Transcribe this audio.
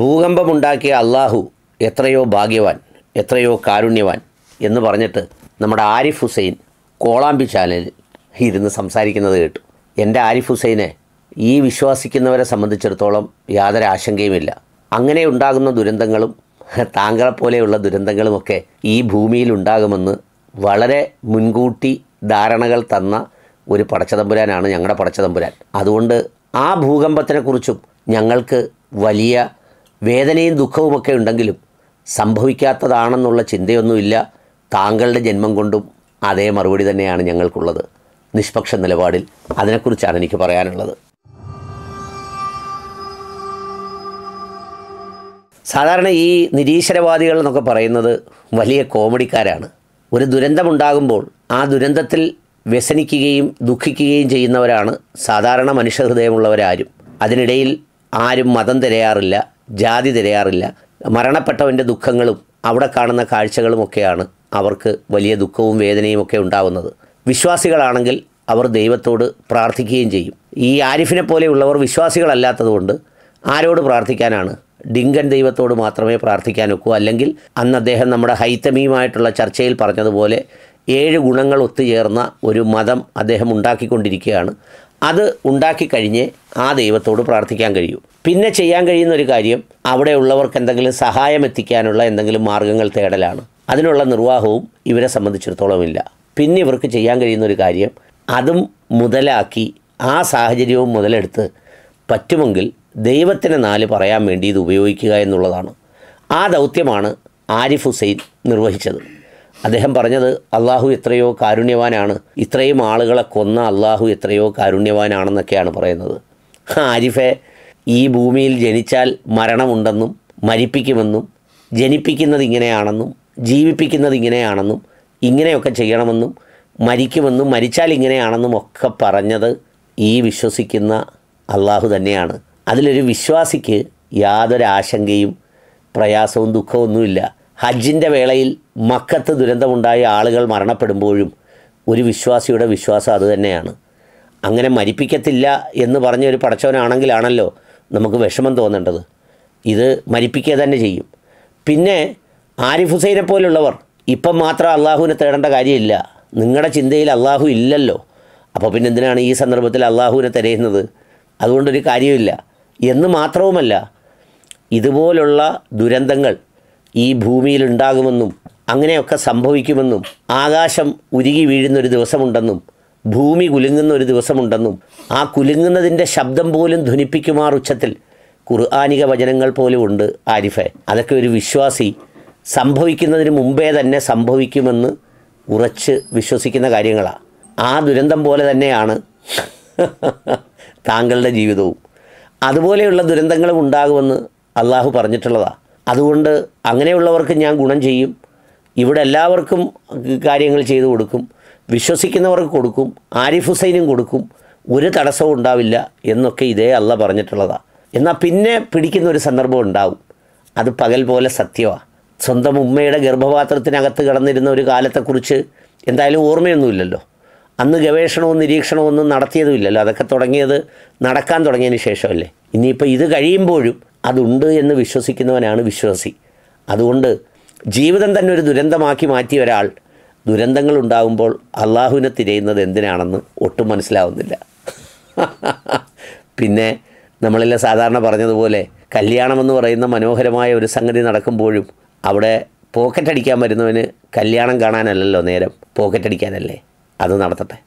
ഭൂകമ്പമുണ്ടാക്കിയ അള്ളാഹു എത്രയോ ഭാഗ്യവാൻ എത്രയോ കാരുണ്യവാൻ എന്ന് പറഞ്ഞിട്ട് നമ്മുടെ ആരിഫ് ഹുസൈൻ കോളാമ്പി ചാനലിൽ ഇരുന്ന് സംസാരിക്കുന്നത് കേട്ടു എൻ്റെ ആരിഫ് ഹുസൈനെ ഈ വിശ്വസിക്കുന്നവരെ സംബന്ധിച്ചിടത്തോളം യാതൊരു ആശങ്കയുമില്ല അങ്ങനെ ഉണ്ടാകുന്ന ദുരന്തങ്ങളും താങ്കളെപ്പോലെയുള്ള ദുരന്തങ്ങളുമൊക്കെ ഈ ഭൂമിയിൽ ഉണ്ടാകുമെന്ന് വളരെ മുൻകൂട്ടി ധാരണകൾ തന്ന ഒരു പടച്ചതമ്പുരാനാണ് ഞങ്ങളുടെ പടച്ചതമ്പുരാൻ അതുകൊണ്ട് ആ ഭൂകമ്പത്തിനെക്കുറിച്ചും ഞങ്ങൾക്ക് വലിയ വേദനയും ദുഃഖവുമൊക്കെ ഉണ്ടെങ്കിലും സംഭവിക്കാത്തതാണെന്നുള്ള ചിന്തയൊന്നുമില്ല താങ്കളുടെ ജന്മം കൊണ്ടും അതേ മറുപടി തന്നെയാണ് ഞങ്ങൾക്കുള്ളത് നിഷ്പക്ഷ നിലപാടിൽ അതിനെക്കുറിച്ചാണ് എനിക്ക് പറയാനുള്ളത് സാധാരണ ഈ നിരീശ്വരവാദികൾ എന്നൊക്കെ പറയുന്നത് വലിയ കോമഡിക്കാരാണ് ഒരു ദുരന്തമുണ്ടാകുമ്പോൾ ആ ദുരന്തത്തിൽ വ്യസനിക്കുകയും ദുഃഖിക്കുകയും ചെയ്യുന്നവരാണ് സാധാരണ മനുഷ്യഹൃദയമുള്ളവരാരും അതിനിടയിൽ ആരും മതം തിരയാറില്ല ജാതി തിരയാറില്ല മരണപ്പെട്ടവൻ്റെ ദുഃഖങ്ങളും അവിടെ കാണുന്ന കാഴ്ചകളുമൊക്കെയാണ് അവർക്ക് വലിയ ദുഃഖവും വേദനയും ഒക്കെ ഉണ്ടാകുന്നത് വിശ്വാസികളാണെങ്കിൽ അവർ ദൈവത്തോട് പ്രാർത്ഥിക്കുകയും ചെയ്യും ഈ ആരിഫിനെ പോലെയുള്ളവർ വിശ്വാസികളല്ലാത്തതുകൊണ്ട് ആരോട് പ്രാർത്ഥിക്കാനാണ് ഡിങ്കൻ ദൈവത്തോട് മാത്രമേ പ്രാർത്ഥിക്കാൻ ഒക്കൂ അല്ലെങ്കിൽ അന്ന് അദ്ദേഹം നമ്മുടെ ഹൈത്തമിയുമായിട്ടുള്ള ചർച്ചയിൽ പറഞ്ഞതുപോലെ ഏഴ് ഗുണങ്ങൾ ഒത്തുചേർന്ന ഒരു മതം അദ്ദേഹം ഉണ്ടാക്കിക്കൊണ്ടിരിക്കുകയാണ് അത് ഉണ്ടാക്കി കഴിഞ്ഞ് ആ ദൈവത്തോട് പ്രാർത്ഥിക്കാൻ കഴിയൂ പിന്നെ ചെയ്യാൻ കഴിയുന്ന ഒരു കാര്യം ഉള്ളവർക്ക് എന്തെങ്കിലും സഹായം എത്തിക്കാനുള്ള എന്തെങ്കിലും മാർഗങ്ങൾ തേടലാണ് അതിനുള്ള നിർവാഹവും ഇവരെ സംബന്ധിച്ചിടത്തോളമില്ല പിന്നെ ഇവർക്ക് ചെയ്യാൻ കഴിയുന്ന ഒരു കാര്യം അതും മുതലാക്കി ആ സാഹചര്യവും മുതലെടുത്ത് പറ്റുമെങ്കിൽ ദൈവത്തിന് നാല് പറയാൻ വേണ്ടി ഇത് ഉപയോഗിക്കുക എന്നുള്ളതാണ് ആ ദൗത്യമാണ് ആരിഫ് ഹുസൈൻ നിർവഹിച്ചത് അദ്ദേഹം പറഞ്ഞത് അള്ളാഹു എത്രയോ കാരുണ്യവാനാണ് ഇത്രയും ആളുകളെ കൊന്ന അള്ളാഹു എത്രയോ കാരുണ്യവാനാണെന്നൊക്കെയാണ് പറയുന്നത് ആരിഫെ ഈ ഭൂമിയിൽ ജനിച്ചാൽ മരണമുണ്ടെന്നും മരിപ്പിക്കുമെന്നും ജനിപ്പിക്കുന്നത് ഇങ്ങനെയാണെന്നും ജീവിപ്പിക്കുന്നത് ഇങ്ങനെയാണെന്നും ഇങ്ങനെയൊക്കെ ചെയ്യണമെന്നും മരിക്കുമെന്നും മരിച്ചാൽ ഇങ്ങനെയാണെന്നും ഒക്കെ പറഞ്ഞത് ഈ വിശ്വസിക്കുന്ന അള്ളാഹു തന്നെയാണ് അതിലൊരു വിശ്വാസിക്ക് യാതൊരു ആശങ്കയും പ്രയാസവും ദുഃഖമൊന്നുമില്ല ഹജ്ജിൻ്റെ വേളയിൽ മക്കത്ത് ദുരന്തമുണ്ടായ ആളുകൾ മരണപ്പെടുമ്പോഴും ഒരു വിശ്വാസിയുടെ വിശ്വാസം അതുതന്നെയാണ് അങ്ങനെ മരിപ്പിക്കത്തില്ല എന്ന് പറഞ്ഞ ഒരു പടച്ചവനാണെങ്കിലാണല്ലോ നമുക്ക് വിഷമം തോന്നേണ്ടത് ഇത് മരിപ്പിക്കുക തന്നെ ചെയ്യും പിന്നെ ആരിഫ് ഹുസൈനെ പോലുള്ളവർ ഇപ്പം മാത്രം അള്ളാഹുവിനെ തേടേണ്ട കാര്യമില്ല നിങ്ങളുടെ ചിന്തയിൽ അള്ളാഹു ഇല്ലല്ലോ അപ്പോൾ പിന്നെ എന്തിനാണ് ഈ സന്ദർഭത്തിൽ അള്ളാഹുവിനെ തിരയുന്നത് അതുകൊണ്ടൊരു കാര്യമില്ല എന്ന് മാത്രവുമല്ല ഇതുപോലുള്ള ദുരന്തങ്ങൾ ഈ ഭൂമിയിലുണ്ടാകുമെന്നും അങ്ങനെയൊക്കെ സംഭവിക്കുമെന്നും ആകാശം ഉരുകി വീഴുന്നൊരു ദിവസമുണ്ടെന്നും ഭൂമി കുലുങ്ങുന്ന ഒരു ദിവസമുണ്ടെന്നും ആ കുലുങ്ങുന്നതിൻ്റെ ശബ്ദം പോലും ധ്വനിപ്പിക്കുമാർ ഉച്ചത്തിൽ കുർആാനിക വചനങ്ങൾ പോലും ഉണ്ട് ആരിഫെ അതൊക്കെ ഒരു വിശ്വാസി സംഭവിക്കുന്നതിന് മുമ്പേ തന്നെ സംഭവിക്കുമെന്ന് ഉറച്ച് വിശ്വസിക്കുന്ന കാര്യങ്ങളാണ് ആ ദുരന്തം പോലെ തന്നെയാണ് താങ്കളുടെ ജീവിതവും അതുപോലെയുള്ള ദുരന്തങ്ങളും ഉണ്ടാകുമെന്ന് അള്ളാഹു പറഞ്ഞിട്ടുള്ളതാണ് അതുകൊണ്ട് അങ്ങനെയുള്ളവർക്ക് ഞാൻ ഗുണം ചെയ്യും ഇവിടെ എല്ലാവർക്കും കാര്യങ്ങൾ ചെയ്തു കൊടുക്കും വിശ്വസിക്കുന്നവർക്ക് കൊടുക്കും ആരിഫ് ഹുസൈനും കൊടുക്കും ഒരു തടസ്സവും ഉണ്ടാവില്ല എന്നൊക്കെ ഇതേ അല്ല പറഞ്ഞിട്ടുള്ളതാണ് എന്നാൽ പിന്നെ പിടിക്കുന്ന ഒരു സന്ദർഭം ഉണ്ടാവും അത് പകൽ പോലെ സത്യമാണ് സ്വന്തം ഉമ്മയുടെ ഗർഭപാത്രത്തിനകത്ത് കിടന്നിരുന്ന ഒരു കാലത്തെക്കുറിച്ച് എന്തായാലും ഓർമ്മയൊന്നുമില്ലല്ലോ അന്ന് ഗവേഷണവും നിരീക്ഷണവും ഒന്നും നടത്തിയതുമില്ലല്ലോ അതൊക്കെ തുടങ്ങിയത് നടക്കാൻ തുടങ്ങിയതിന് ശേഷമല്ലേ ഇനിയിപ്പോൾ ഇത് കഴിയുമ്പോഴും അതുണ്ട് എന്ന് വിശ്വസിക്കുന്നവനാണ് വിശ്വാസി അതുകൊണ്ട് ജീവിതം തന്നെ ഒരു ദുരന്തമാക്കി മാറ്റിയ ഒരാൾ ദുരന്തങ്ങൾ ഉണ്ടാകുമ്പോൾ അള്ളാഹുവിനെ തിരയുന്നത് എന്തിനാണെന്ന് ഒട്ടും മനസ്സിലാവുന്നില്ല പിന്നെ നമ്മളെല്ലാം സാധാരണ പറഞ്ഞതുപോലെ കല്യാണമെന്ന് പറയുന്ന മനോഹരമായ ഒരു സംഗതി നടക്കുമ്പോഴും അവിടെ പോക്കറ്റ് അടിക്കാൻ വരുന്നവന് കല്യാണം കാണാനല്ലല്ലോ നേരം പോക്കറ്റ് അടിക്കാനല്ലേ അത് നടത്തട്ടെ